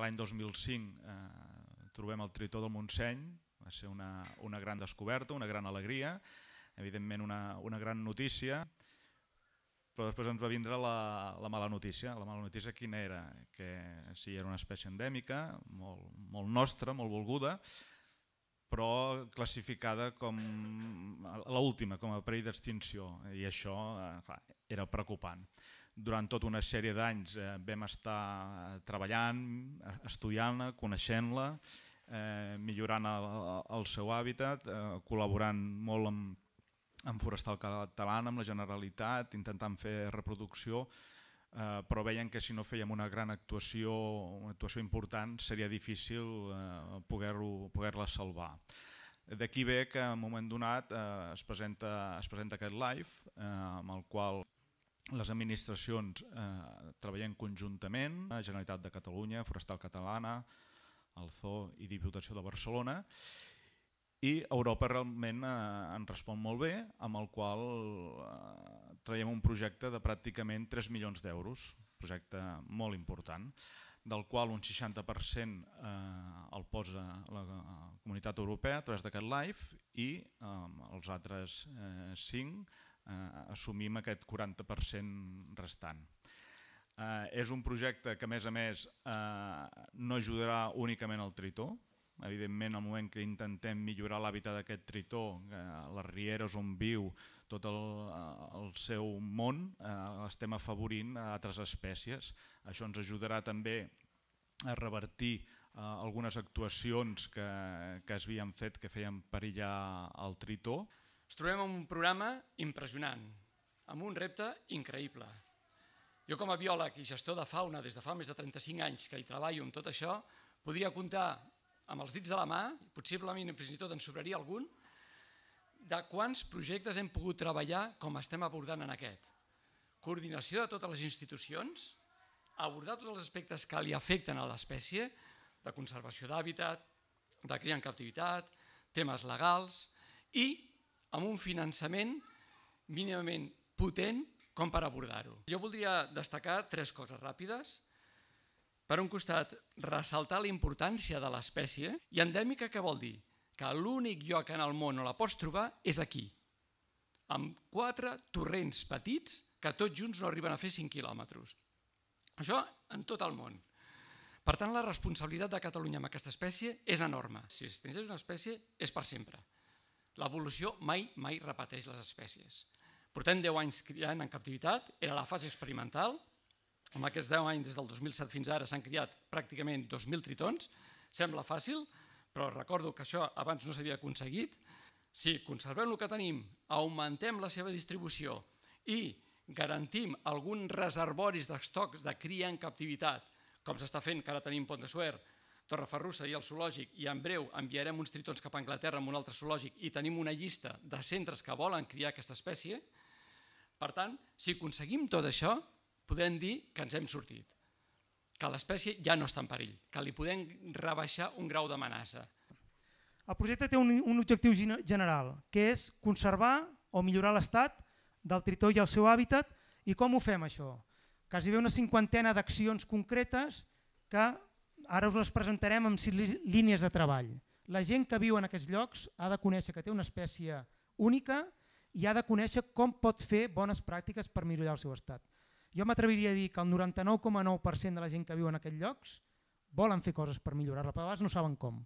L'any 2005 eh, trobem el tritó del Montseny, va ser una, una gran descoberta, una gran alegria, evidentment una, una gran notícia, però després ens va vindre la, la mala notícia. La mala notícia quina era? Que sí, era una espècie endèmica, molt, molt nostra, molt volguda, però classificada com l'última, com a perill d'extinció, i això eh, clar, era preocupant durant tota una sèrie d'anys eh, vam estar treballant, estudiant-la, coneixent-la, eh, millorant el, el seu hàbitat, eh, col·laborant molt amb, amb Forestal Catalana, amb la Generalitat, intentant fer reproducció, eh, però veien que si no fèiem una gran actuació, una actuació important, seria difícil eh, poder-la poder, poder salvar. D'aquí ve que en un moment donat eh, es, presenta, es presenta aquest live, eh, amb el qual les administracions eh, treballen conjuntament, la Generalitat de Catalunya, Forestal Catalana, el ZOO i Diputació de Barcelona, i Europa realment eh, en respon molt bé, amb el qual eh, traiem un projecte de pràcticament 3 milions d'euros, projecte molt important, del qual un 60% eh, el posa eh, la comunitat europea a través d'aquest LIFE i eh, els altres eh, 5 Eh, assumim aquest 40% restant. Eh, és un projecte que, a més a més, eh, no ajudarà únicament al tritó. Evidentment, al moment que intentem millorar l'hàbitat d'aquest tritó, eh, les rieres on viu, tot el, eh, el seu món, eh, estem afavorint a altres espècies. Això ens ajudarà també a revertir eh, algunes actuacions que, que es havien fet que feien perillar el tritó. Ens trobem amb un programa impressionant, amb un repte increïble. Jo com a biòleg i gestor de fauna des de fa més de 35 anys que hi treballo amb tot això, podria comptar amb els dits de la mà, possiblement fins i tot en sobraria algun, de quants projectes hem pogut treballar com estem abordant en aquest. Coordinació de totes les institucions, abordar tots els aspectes que li afecten a l'espècie, de conservació d'hàbitat, de criar en captivitat, temes legals i amb un finançament mínimament potent com per abordar-ho. Jo voldria destacar tres coses ràpides. Per un costat, ressaltar la importància de l'espècie i endèmica què vol dir? Que l'únic lloc en el món on la pots trobar és aquí, amb quatre torrents petits que tots junts no arriben a fer 5 quilòmetres. Això en tot el món. Per tant, la responsabilitat de Catalunya amb aquesta espècie és enorme. Si existeix una espècie, és per sempre. L'evolució mai, mai repeteix les espècies. Portem 10 anys criant en captivitat, era la fase experimental, en aquests 10 anys, des del 2007 fins ara, s'han criat pràcticament 2.000 tritons, sembla fàcil, però recordo que això abans no s'havia aconseguit. Si conservem el que tenim, augmentem la seva distribució i garantim alguns reservoris d'estocs de cria en captivitat, com s'està fent, que ara tenim Pont de Suert, Torreferrussa i el zoològic i en breu enviarem uns tritons cap a Anglaterra amb un altre zoològic i tenim una llista de centres que volen criar aquesta espècie. Per tant, si aconseguim tot això, podrem dir que ens hem sortit, que l'espècie ja no està en perill, que li podem rebaixar un grau d'amenaça. El projecte té un, un objectiu general, que és conservar o millorar l'estat del tritó i el seu hàbitat i com ho fem això? Quasi bé una cinquantena d'accions concretes que Ara us les presentarem amb sis línies de treball. La gent que viu en aquests llocs ha de conèixer que té una espècie única i ha de conèixer com pot fer bones pràctiques per millorar el seu estat. Jo m'atreviria a dir que el 99,9% de la gent que viu en aquests llocs volen fer coses per millorar-la, però a vegades no saben com.